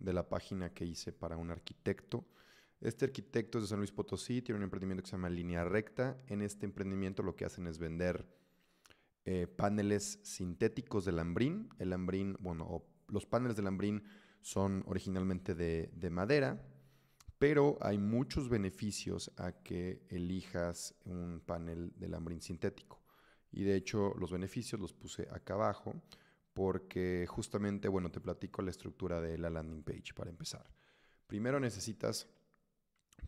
de la página que hice para un arquitecto. Este arquitecto es de San Luis Potosí, tiene un emprendimiento que se llama Línea Recta. En este emprendimiento lo que hacen es vender eh, paneles sintéticos de lambrín. El lambrín, bueno, los paneles de lambrín son originalmente de, de madera, pero hay muchos beneficios a que elijas un panel de lambrín sintético. Y de hecho los beneficios los puse acá abajo porque justamente, bueno, te platico la estructura de la landing page para empezar. Primero necesitas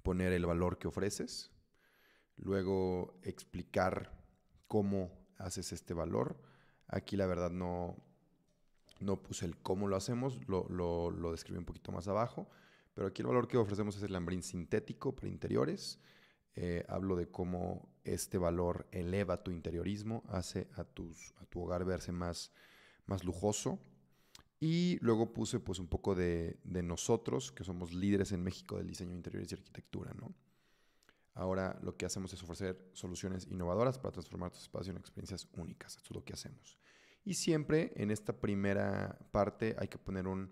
poner el valor que ofreces, luego explicar cómo haces este valor. Aquí la verdad no, no puse el cómo lo hacemos, lo, lo, describí un poquito más abajo, pero aquí el valor que ofrecemos es el lambrín sintético para interiores. Eh, hablo de cómo este valor eleva tu interiorismo, hace a, tus, a tu hogar verse más más lujoso. Y luego puse pues un poco de, nosotros, que somos líderes en México del diseño de interiores y arquitectura, ¿no? Ahora lo que hacemos es ofrecer soluciones innovadoras para transformar tu espacio en experiencias únicas. eso es lo que hacemos. Y siempre en esta primera parte hay que poner un,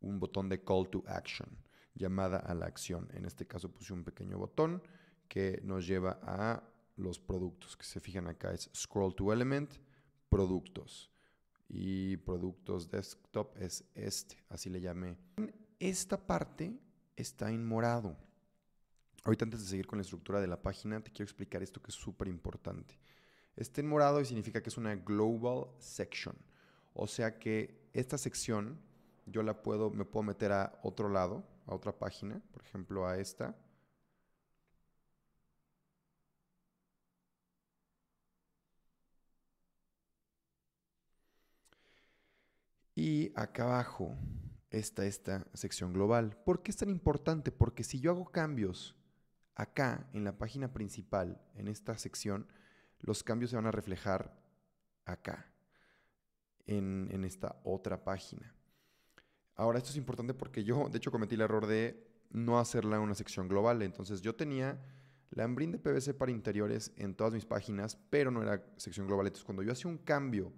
un botón de call to action, llamada a la acción. En este caso puse un pequeño botón que nos lleva a los productos que se fijan acá. Es scroll to element, productos y productos desktop es este, así le llamé. Esta parte está en morado. Ahorita antes de seguir con la estructura de la página, te quiero explicar esto que es súper importante. Está en morado y significa que es una global section. O sea que esta sección yo la puedo, me puedo meter a otro lado, a otra página, por ejemplo a esta, Y acá abajo está esta sección global. ¿Por qué es tan importante? Porque si yo hago cambios acá en la página principal, en esta sección, los cambios se van a reflejar acá, en, esta otra página. Ahora, esto es importante porque yo, de hecho, cometí el error de no hacerla una sección global. Entonces, yo tenía la de PVC para interiores en todas mis páginas, pero no era sección global. Entonces, cuando yo hacía un cambio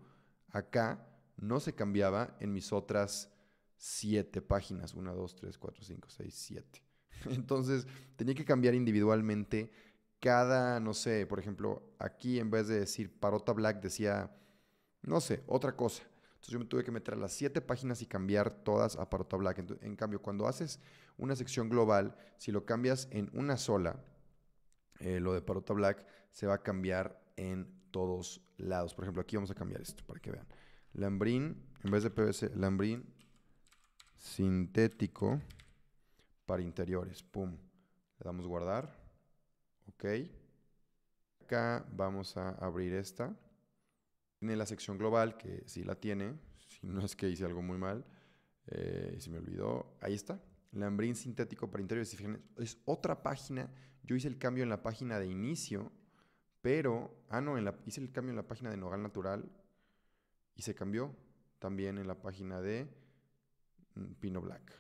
acá, no se cambiaba en mis otras siete páginas. Una, dos, tres, cuatro, cinco, seis, siete. Entonces tenía que cambiar individualmente cada, no sé, por ejemplo, aquí en vez de decir Parota Black decía, no sé, otra cosa. Entonces yo me tuve que meter a las siete páginas y cambiar todas a Parota Black. en cambio, cuando haces una sección global, si lo cambias en una sola, eh, lo de Parota Black se va a cambiar en todos lados. Por ejemplo, aquí vamos a cambiar esto para que vean. Lambrin, en vez de PVC, lambrín sintético para interiores. Pum. Le damos guardar. Ok. Acá vamos a abrir esta. Tiene la sección global, que sí la tiene. Si no es que hice algo muy mal. Si eh, se me olvidó. Ahí está. Lambrin sintético para interiores. Es otra página. Yo hice el cambio en la página de inicio. Pero, ah, no, hice el cambio en la página de Nogal Natural, y se cambió también en la página de mm, Pino Black.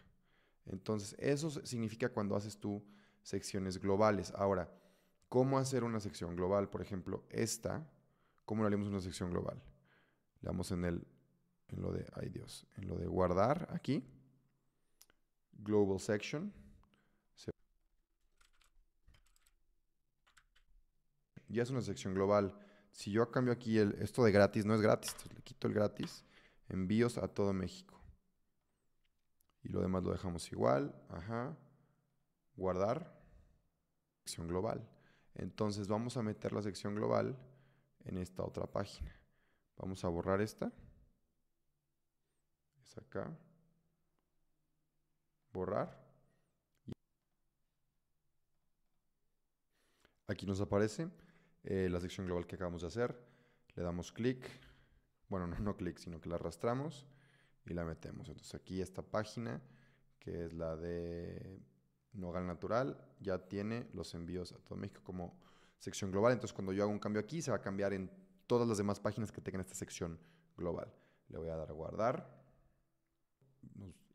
Entonces, eso significa cuando haces tú secciones globales. Ahora, ¿cómo hacer una sección global? Por ejemplo, esta, ¿cómo le haremos una sección global? Le damos en el, en lo de, ay Dios, en lo de guardar aquí, Global Section. Ya es una sección global si yo cambio aquí el, esto de gratis, no es gratis, le quito el gratis, envíos a todo México. Y lo demás lo dejamos igual, ajá, guardar, sección global. Entonces vamos a meter la sección global en esta otra página. Vamos a borrar esta. Es acá. Borrar. Aquí nos aparece eh, la sección global que acabamos de hacer, le damos clic, bueno, no, no clic, sino que la arrastramos y la metemos. Entonces aquí esta página, que es la de Nogal Natural, ya tiene los envíos a todo México como sección global. Entonces cuando yo hago un cambio aquí, se va a cambiar en todas las demás páginas que tengan esta sección global. Le voy a dar a guardar.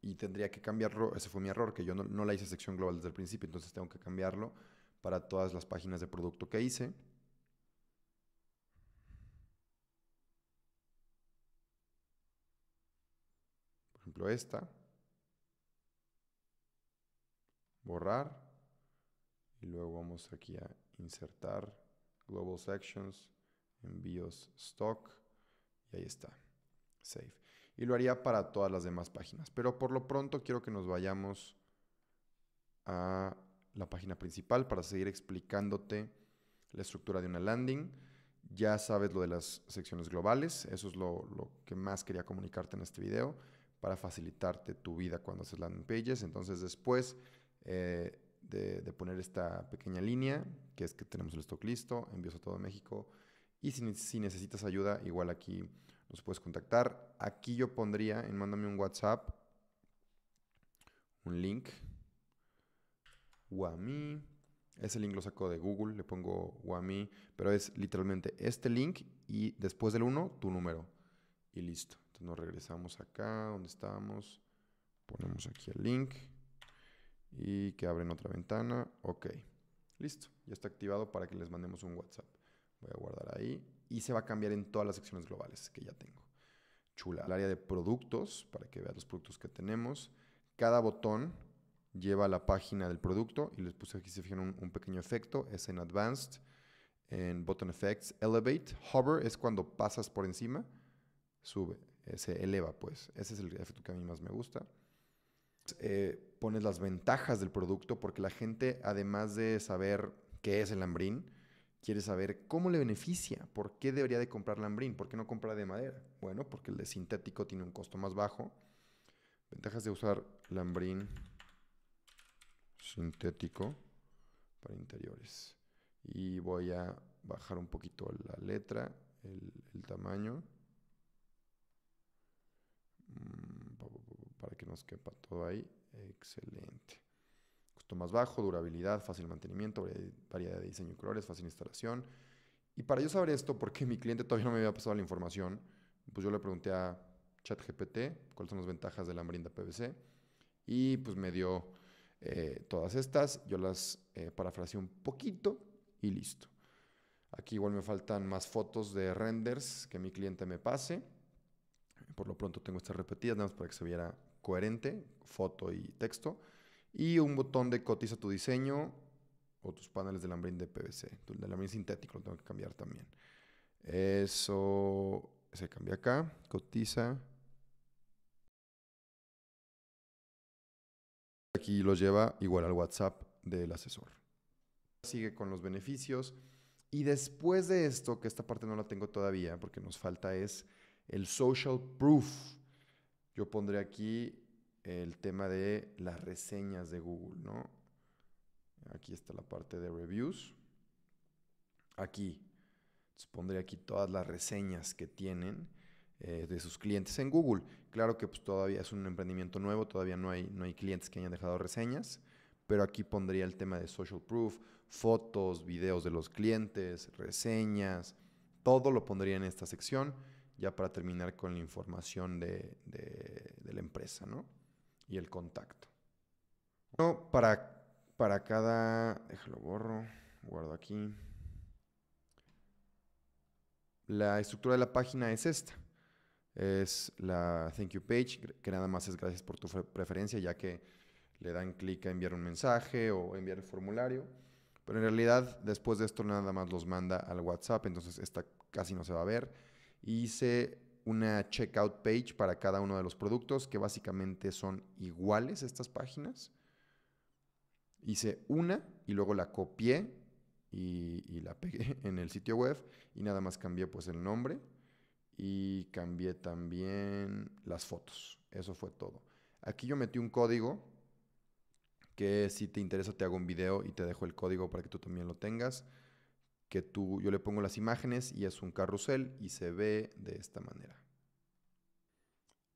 Y tendría que cambiarlo, ese fue mi error, que yo no, no la hice sección global desde el principio, entonces tengo que cambiarlo para todas las páginas de producto que hice. lo esta, borrar, y luego vamos aquí a insertar Global Sections, envíos stock, y ahí está, save. Y lo haría para todas las demás páginas, pero por lo pronto quiero que nos vayamos a la página principal para seguir explicándote la estructura de una landing. Ya sabes lo de las secciones globales, eso es lo que más quería comunicarte en este video para facilitarte tu vida cuando haces landing pages. Entonces después eh, de, poner esta pequeña línea, que es que tenemos el stock listo, envíos a todo México. Y si, necesitas ayuda, igual aquí nos puedes contactar. Aquí yo pondría en mándame un WhatsApp un link. es Ese link lo saco de Google, le pongo mí, pero es literalmente este link y después del 1 tu número. Y listo. Entonces nos regresamos acá donde estábamos, ponemos aquí el link y que abren otra ventana. Ok, listo, ya está activado para que les mandemos un WhatsApp. Voy a guardar ahí y se va a cambiar en todas las secciones globales que ya tengo. Chula, el área de productos para que vean los productos que tenemos. Cada botón lleva a la página del producto y les puse aquí, se fijan, un pequeño efecto, es en Advanced, en Button Effects, Elevate, Hover es cuando pasas por encima, sube, se eleva, pues. Ese es el efecto que a mí más me gusta. Eh, pones las ventajas del producto porque la gente, además de saber qué es el lambrín, quiere saber cómo le beneficia, por qué debería de comprar lambrín, por qué no comprar de madera. Bueno, porque el de sintético tiene un costo más bajo. Ventajas de usar lambrín sintético para interiores. Y voy a bajar un poquito la letra, el tamaño. Mm, para que nos quepa todo ahí. Excelente. Costo más bajo, durabilidad, fácil mantenimiento, variedad de diseño y colores, fácil instalación. Y para yo saber esto, porque mi cliente todavía no me había pasado la información, pues yo le pregunté a ChatGPT cuáles son las ventajas de la marinda PVC y pues me dio eh, todas estas. Yo las eh, parafraseé un poquito y listo. Aquí igual me faltan más fotos de renders que mi cliente me pase por lo pronto tengo estas repetidas, nada más para que se viera coherente, foto y texto. Y un botón de cotiza tu diseño o tus paneles de lambrín de PVC, de lambrín sintético, lo tengo que cambiar también. Eso se cambia acá, cotiza. Aquí lo lleva igual al WhatsApp del asesor. Sigue con los beneficios. Y después de esto, que esta parte no la tengo todavía porque nos falta es el social proof. Yo pondré aquí el tema de las reseñas de Google, ¿no? Aquí está la parte de reviews. Aquí. pondré aquí todas las reseñas que tienen eh, de sus clientes en Google. Claro que pues, todavía es un emprendimiento nuevo, todavía no hay, no hay clientes que hayan dejado reseñas, pero aquí pondría el tema de social proof, fotos, videos de los clientes, reseñas, todo lo pondría en esta sección ya para terminar con la información de, la empresa, Y el contacto. No para, para cada... Déjalo borro, guardo aquí. La estructura de la página es esta. Es la thank you page, que nada más es gracias por tu preferencia, ya que le dan clic a enviar un mensaje o enviar el formulario. Pero en realidad, después de esto, nada más los manda al WhatsApp, entonces esta casi no se va a ver hice una checkout page para cada uno de los productos que básicamente son iguales estas páginas. Hice una y luego la copié y, la pegué en el sitio web y nada más cambié pues el nombre y cambié también las fotos. Eso fue todo. Aquí yo metí un código que si te interesa te hago un video y te dejo el código para que tú también lo tengas que tú, yo le pongo las imágenes y es un carrusel y se ve de esta manera.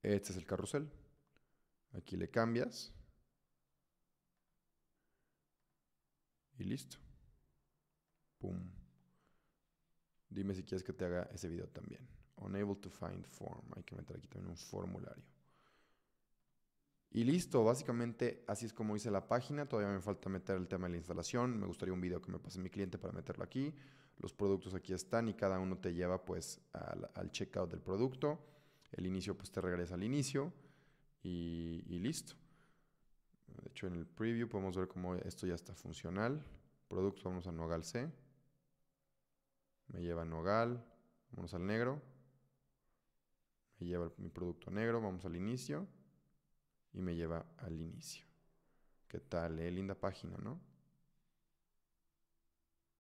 Este es el carrusel. Aquí le cambias. Y listo. Pum. Dime si quieres que te haga ese video también. Unable to find form. Hay que meter aquí también un formulario. Y listo, básicamente así es como hice la página. Todavía me falta meter el tema de la instalación. Me gustaría un video que me pase mi cliente para meterlo aquí. Los productos aquí están y cada uno te lleva pues al, checkout del producto. El inicio pues te regresa al inicio y, y, listo. De hecho en el preview podemos ver cómo esto ya está funcional. Producto, vamos a Nogal C. Me lleva a Nogal. Vamos al negro. Me lleva mi producto negro. Vamos al inicio y me lleva al inicio. ¿Qué tal? Eh? Linda página, ¿no?